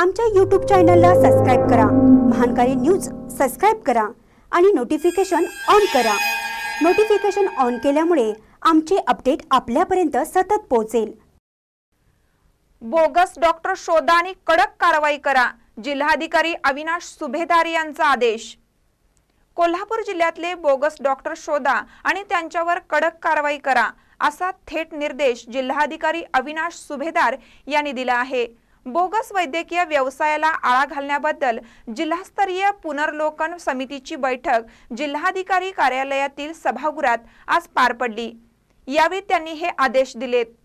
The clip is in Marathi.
आमच्या यूट्यूब चॅनलला सबस्क्राईब करा महानकारी न्यूज सबस्क्राईब करा आणि नोटिफिकेशन ऑन करा नोटिफिकेशन ऑन केल्यामुळे आमचे अपडेट आपल्यापर्यंत सतत पोहोचेल बोगस डॉक्टर शोधा आणि कडक कारवाई करा जिल्हाधिकारी अविनाश सुभेदार यांचा आदेश कोल्हापूर जिल्ह्यातले बोगस डॉक्टर शोधा आणि त्यांच्यावर कडक कारवाई करा असा थेट निर्देश जिल्हाधिकारी अविनाश सुभेदार यांनी दिला आहे बोगस वैद्यकीय व्यवसायाला आळा घालण्याबद्दल जिल्हास्तरीय पुनर्लोकन समितीची बैठक जिल्हाधिकारी कार्यालयातील सभागृहात आज पार पडली यावेळी त्यांनी हे आदेश दिलेत